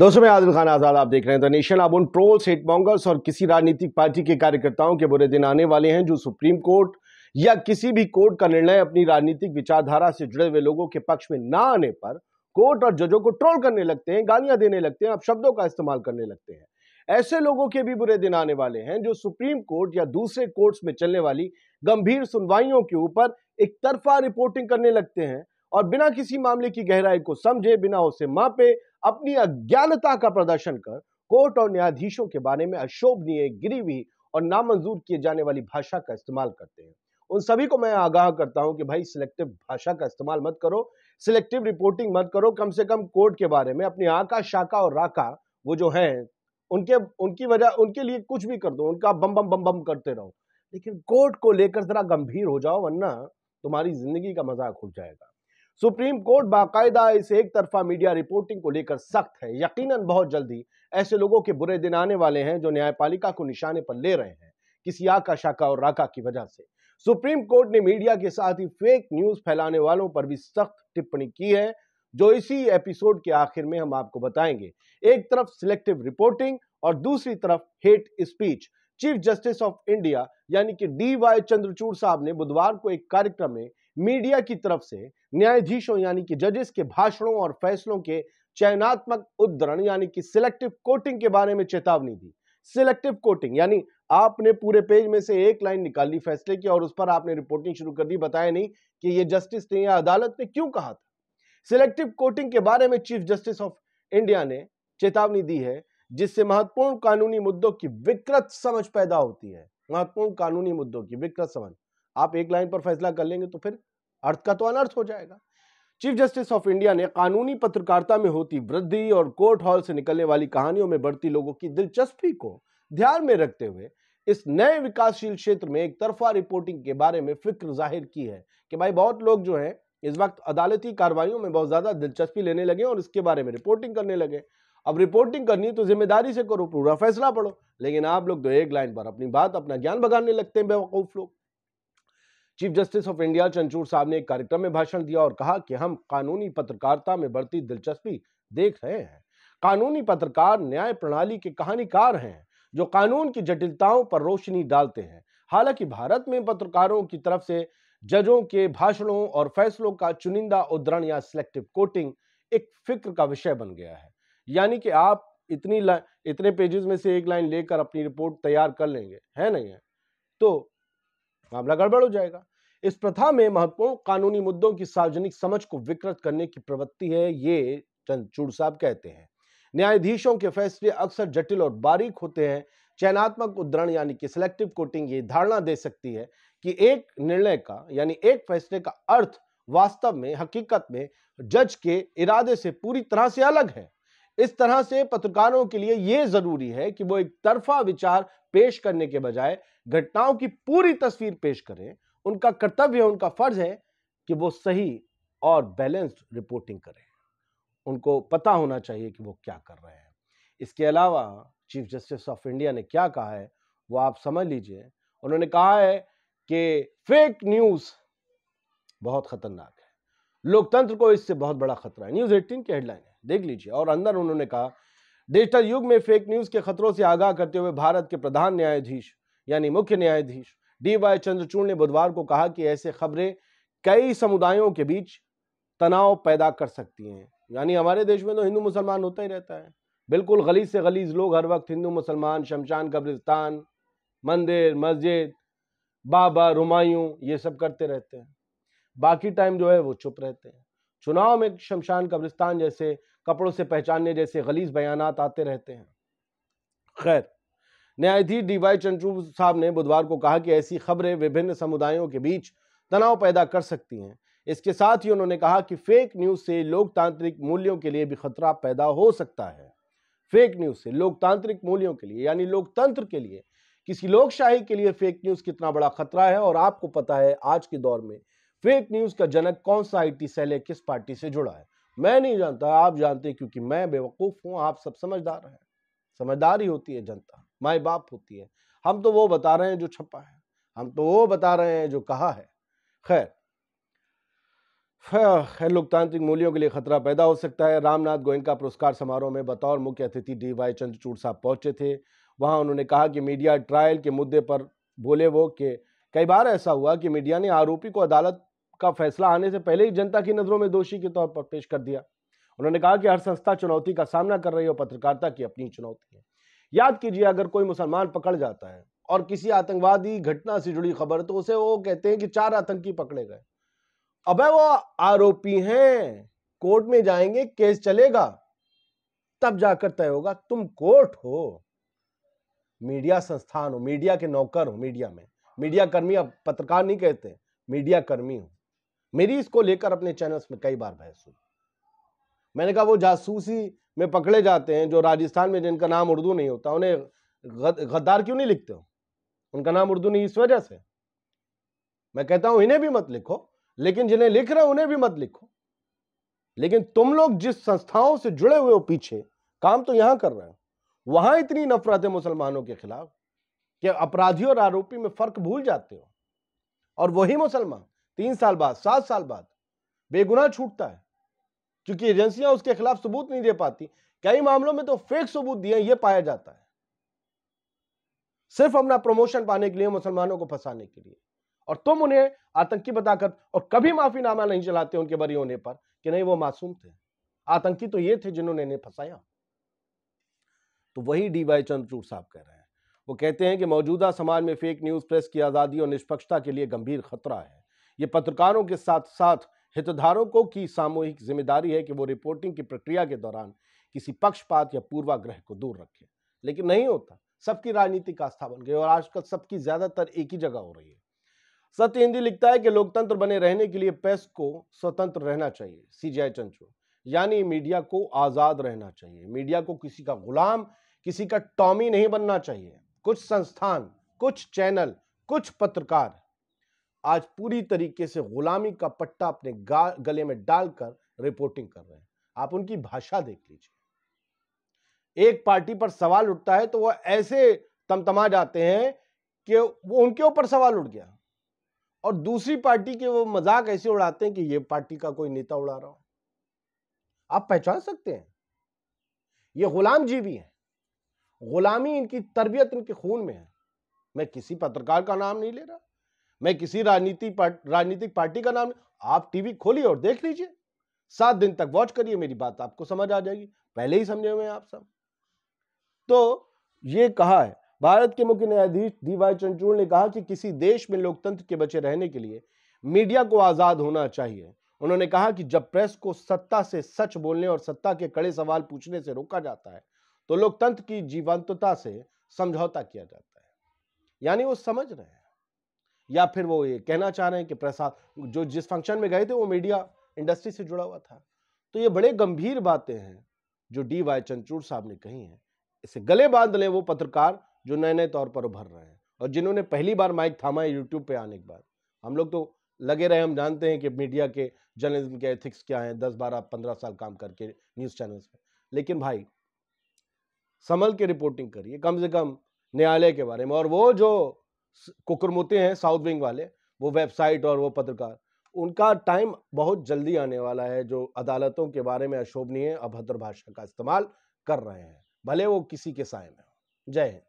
दोस्तों मैं आदिल खान आज़ाद आप देख रहे हैं द नेशन अब उन ट्रोल्स मॉन्गर्स और किसी राजनीतिक पार्टी के कार्यकर्ताओं के बुरे दिन आने वाले हैं जो सुप्रीम कोर्ट या किसी भी कोर्ट का निर्णय अपनी राजनीतिक विचारधारा से जुड़े हुए लोगों के पक्ष में ना आने पर कोर्ट और जजों को ट्रोल करने लगते हैं गालियां देने लगते हैं अब शब्दों का इस्तेमाल करने लगते हैं ऐसे लोगों के भी बुरे दिन आने वाले हैं जो सुप्रीम कोर्ट या दूसरे कोर्ट्स में चलने वाली गंभीर सुनवाइयों के ऊपर एक तरफा रिपोर्टिंग करने लगते हैं और बिना किसी मामले की गहराई को समझे बिना उसे मापे अपनी अज्ञानता का प्रदर्शन कर कोर्ट और न्यायाधीशों के बारे में अशोभनीय गिरीवी और नामंजूर किए जाने वाली भाषा का इस्तेमाल करते हैं उन सभी को मैं आगाह करता हूं कि भाई सिलेक्टिव भाषा का इस्तेमाल मत करो सिलेक्टिव रिपोर्टिंग मत करो कम से कम कोर्ट के बारे में अपनी आका शाखा और राका वो जो हैं उनके उनकी वजह उनके लिए कुछ भी कर दो उनका बम बम बम बम करते रहो लेकिन कोर्ट को लेकर जरा गंभीर हो जाओ वरना तुम्हारी जिंदगी का मजाक उड़ जाएगा सुप्रीम कोर्ट बाकायदा इस एक तरफा मीडिया रिपोर्टिंग को लेकर सख्त है यकीनन बहुत जल्दी ऐसे लोगों के बुरे दिन आने वाले हैं जो न्यायपालिका को निशाने पर ले रहे हैं किसी आका शाका और राका की वजह से सुप्रीम कोर्ट ने मीडिया के साथ ही फेक न्यूज फैलाने वालों पर भी सख्त टिप्पणी की है जो इसी एपिसोड के आखिर में हम आपको बताएंगे एक तरफ सिलेक्टिव रिपोर्टिंग और दूसरी तरफ hate speech chief justice of India यानी कि डी वाई चंद्रचूड़ साहब ने बुधवार को एक कार्यक्रम में मीडिया की तरफ से न्यायाधीशों यानी कि जजेस के भाषणों और फैसलों के चयनात्मक उद्धरण यानी कि सिलेक्टिव कोटिंग के बारे में चेतावनी दी सिलेक्टिव कोटिंग यानी आपने पूरे पेज में से एक लाइन निकाल ली फैसले की और उस पर आपने रिपोर्टिंग शुरू कर दी बताया नहीं कि ये जस्टिस ने या अदालत ने क्यों कहा था सिलेक्टिव कोटिंग के बारे में चीफ जस्टिस ऑफ इंडिया ने चेतावनी दी है जिससे महत्वपूर्ण कानूनी मुद्दों की विकृत समझ पैदा होती है महत्वपूर्ण कानूनी मुद्दों की विकृत समझ आप एक लाइन पर फैसला कर लेंगे तो फिर अर्थ का तो अनर्थ हो जाएगा चीफ जस्टिस ऑफ इंडिया ने कानूनी पत्रकारिता में होती वृद्धि और कोर्ट हॉल से निकलने वाली कहानियों में बढ़ती लोगों की दिलचस्पी को ध्यान में रखते हुए इस नए विकासशील क्षेत्र में एक तरफा रिपोर्टिंग के बारे में फिक्र जाहिर की है कि भाई बहुत लोग जो हैं इस वक्त अदालती कार्रवाइयों में बहुत ज़्यादा दिलचस्पी लेने लगे और इसके बारे में रिपोर्टिंग करने लगे अब रिपोर्टिंग करनी तो जिम्मेदारी से करो पूरा फैसला पढ़ो लेकिन आप लोग तो एक लाइन पर अपनी बात अपना ज्ञान भगाने लगते हैं बेवकूफ़ लोग chief justice of India Chandrachud साहब ने एक कार्यक्रम में भाषण दिया और कहा कि हम कानूनी पत्रकारिता में बढ़ती दिलचस्पी देख रहे हैं कानूनी पत्रकार न्याय प्रणाली के कहानीकार हैं जो कानून की जटिलताओं पर रोशनी डालते हैं हालांकि भारत में पत्रकारों की तरफ से जजों के भाषणों और फैसलों का चुनिंदा उद्धरण या सिलेक्टिव कोटिंग एक फिक्र का विषय बन गया है यानी कि आप इतनी इतने पेजेस में से एक लाइन लेकर अपनी रिपोर्ट तैयार कर लेंगे है नहीं है तो मामला गड़बड़ हो जाएगा इस प्रथा में महत्वपूर्ण कानूनी मुद्दों की सार्वजनिक समझ को विकृत करने की प्रवृत्ति है ये चंदचूड़ साहब कहते हैं न्यायाधीशों के फैसले अक्सर जटिल और बारीक होते हैं चयनात्मक उद्धरण यानी कि सिलेक्टिव कोटिंग ये धारणा दे सकती है कि एक निर्णय का यानी एक फैसले का अर्थ वास्तव में हकीकत में जज के इरादे से पूरी तरह से अलग है इस तरह से पत्रकारों के लिए यह जरूरी है कि वो एक तरफा विचार पेश करने के बजाय घटनाओं की पूरी तस्वीर पेश करें उनका कर्तव्य है उनका फर्ज है कि वो सही और बैलेंस्ड रिपोर्टिंग करें उनको पता होना चाहिए कि वो क्या कर रहे हैं इसके अलावा चीफ जस्टिस ऑफ इंडिया ने क्या कहा है वो आप समझ लीजिए उन्होंने कहा है कि फेक न्यूज बहुत खतरनाक है लोकतंत्र को इससे बहुत बड़ा खतरा है न्यूज एटीन की हेडलाइन है देख लीजिए और अंदर उन्होंने कहा डिजिटल युग में फेक न्यूज के खतरों से आगाह करते हुए भारत के प्रधान न्यायाधीश यानी मुख्य न्यायाधीश डी वाई चंद्रचूड़ ने बुधवार को कहा कि ऐसे खबरें कई समुदायों के बीच तनाव पैदा कर सकती हैं यानी हमारे देश में तो हिंदू मुसलमान होता ही रहता है बिल्कुल गलीज से गलीज लोग हर वक्त हिंदू मुसलमान शमशान कब्रिस्तान मंदिर मस्जिद बाबा रुमायूं ये सब करते रहते हैं बाकी टाइम जो है वो चुप रहते हैं चुनाव में शमशान कब्रिस्तान जैसे कपड़ों से पहचानने जैसे गलीज बयान आते रहते हैं खैर न्यायाधीश डी वाई चंद्रू साहब ने बुधवार को कहा कि ऐसी खबरें विभिन्न समुदायों के बीच तनाव पैदा कर सकती हैं इसके साथ ही उन्होंने कहा कि फेक न्यूज से लोकतांत्रिक मूल्यों के लिए भी खतरा पैदा हो सकता है फेक न्यूज से लोकतांत्रिक मूल्यों के लिए यानी लोकतंत्र के लिए किसी लोकशाही के लिए फेक न्यूज कितना बड़ा खतरा है और आपको पता है आज के दौर में फेक न्यूज का जनक कौन सा आई टी सेल है किस पार्टी से जुड़ा है मैं नहीं जानता आप जानते क्योंकि मैं बेवकूफ़ हूँ आप सब समझदार हैं समझदारी होती है जनता माए बाप होती है हम तो वो बता रहे हैं जो छपा है हम तो वो बता रहे हैं जो कहा है खैर हाँ, खैर लोकतांत्रिक मूल्यों के लिए खतरा पैदा हो सकता है रामनाथ गोयनका पुरस्कार समारोह में बतौर मुख्य अतिथि डी वाई चंद्रचूड़ साहब पहुंचे थे वहां उन्होंने कहा कि मीडिया ट्रायल के मुद्दे पर बोले वो कि कई बार ऐसा हुआ कि मीडिया ने आरोपी को अदालत का फैसला आने से पहले ही जनता की नज़रों में दोषी के तौर पर पेश कर दिया उन्होंने कहा कि हर संस्था चुनौती का सामना कर रही है और पत्रकारिता की अपनी चुनौती है याद कीजिए अगर कोई मुसलमान पकड़ जाता है और किसी आतंकवादी घटना से जुड़ी खबर तो उसे वो कहते हैं कि चार आतंकी पकड़े गए अब वो आरोपी हैं कोर्ट में जाएंगे केस चलेगा तब जाकर तय होगा तुम कोर्ट हो मीडिया संस्थान हो मीडिया के नौकर हो मीडिया में मीडिया कर्मी अब पत्रकार नहीं कहते मीडिया कर्मी हो मेरी इसको लेकर अपने चैनल्स में कई बार बहस हुई मैंने कहा वो जासूसी में पकड़े जाते हैं जो राजस्थान में जिनका नाम उर्दू नहीं होता उन्हें गद्दार क्यों नहीं लिखते हो उनका नाम उर्दू नहीं इस वजह से मैं कहता हूं इन्हें भी मत लिखो लेकिन जिन्हें लिख रहे उन्हें भी मत लिखो लेकिन तुम लोग जिस संस्थाओं से जुड़े हुए हो पीछे काम तो यहां कर रहे हो वहां इतनी नफरत है मुसलमानों के खिलाफ कि अपराधी और आरोपी में फर्क भूल जाते हो और वही मुसलमान तीन साल बाद सात साल बाद बेगुनाह छूटता है क्योंकि एजेंसियां उसके खिलाफ सबूत नहीं दे पाती कई मामलों में तो फेक सबूत दिए यह पाया जाता है सिर्फ अपना प्रमोशन पाने के लिए मुसलमानों को फंसाने के लिए और तुम उन्हें आतंकी बताकर और कभी माफीनामा नहीं चलाते उनके बरी होने पर कि नहीं वो मासूम थे आतंकी तो ये थे जिन्होंने इन्हें फंसाया तो वही डी वाई चंद्रचूड़ साहब कह रहे हैं वो कहते हैं कि मौजूदा समाज में फेक न्यूज प्रेस की आज़ादी और निष्पक्षता के लिए गंभीर खतरा है ये पत्रकारों के साथ साथ को की सामूहिक जिम्मेदारी है कि वो रिपोर्टिंग की प्रक्रिया के दौरान किसी पक्षपात या पूर्वाग्रह को दूर रखें लेकिन नहीं होता सबकी राजनीतिक आस्था बन गई और आजकल सबकी ज्यादातर एक ही जगह हो रही है सत्य हिंदी लिखता है कि लोकतंत्र बने रहने के लिए प्रेस को स्वतंत्र रहना चाहिए सी चंचू यानी मीडिया को आजाद रहना चाहिए मीडिया को किसी का गुलाम किसी का टॉमी नहीं बनना चाहिए कुछ संस्थान कुछ चैनल कुछ पत्रकार आज पूरी तरीके से गुलामी का पट्टा अपने गले में डालकर रिपोर्टिंग कर रहे हैं आप उनकी भाषा देख लीजिए एक पार्टी पर सवाल उठता है तो वह ऐसे तमतमा जाते हैं कि वो उनके ऊपर सवाल उठ गया और दूसरी पार्टी के वो मजाक ऐसे उड़ाते हैं कि ये पार्टी का कोई नेता उड़ा रहा हो आप पहचान सकते हैं ये गुलाम जी भी हैं गुलामी इनकी तरबियत इनके खून में है मैं किसी पत्रकार का नाम नहीं ले रहा मैं किसी राजनीति पार्ट, राजनीतिक पार्टी का नाम आप टीवी खोलिए और देख लीजिए सात दिन तक वॉच करिए मेरी बात आपको समझ आ जाएगी पहले ही समझे हुए आप सब तो ये कहा है भारत के मुख्य न्यायाधीश डी वाई चंद्रचूड़ ने कहा कि किसी देश में लोकतंत्र के बचे रहने के लिए मीडिया को आज़ाद होना चाहिए उन्होंने कहा कि जब प्रेस को सत्ता से सच बोलने और सत्ता के कड़े सवाल पूछने से रोका जाता है तो लोकतंत्र की जीवंतता से समझौता किया जाता है यानी वो समझ रहे हैं या फिर वो ये कहना चाह रहे हैं कि प्रसाद जो जिस फंक्शन में गए थे वो मीडिया इंडस्ट्री से जुड़ा हुआ था तो ये बड़े गंभीर बातें हैं जो डी वाई चंद्रचूड़ साहब ने कही हैं इसे गले बांध लें वो पत्रकार जो नए नए तौर पर उभर रहे हैं और जिन्होंने पहली बार माइक थामा है यूट्यूब पर आने के बाद हम लोग तो लगे रहे हम जानते हैं कि मीडिया के जर्नलिज्म के एथिक्स क्या हैं दस बारह पंद्रह साल काम करके न्यूज़ चैनल्स में लेकिन भाई संभल के रिपोर्टिंग करिए कम से कम न्यायालय के बारे में और वो जो कुकरमुते हैं साउथ विंग वाले वो वेबसाइट और वो पत्रकार उनका टाइम बहुत जल्दी आने वाला है जो अदालतों के बारे में अशोभनीय अभद्र भाषा का इस्तेमाल कर रहे हैं भले वो किसी के साय में जय हिंद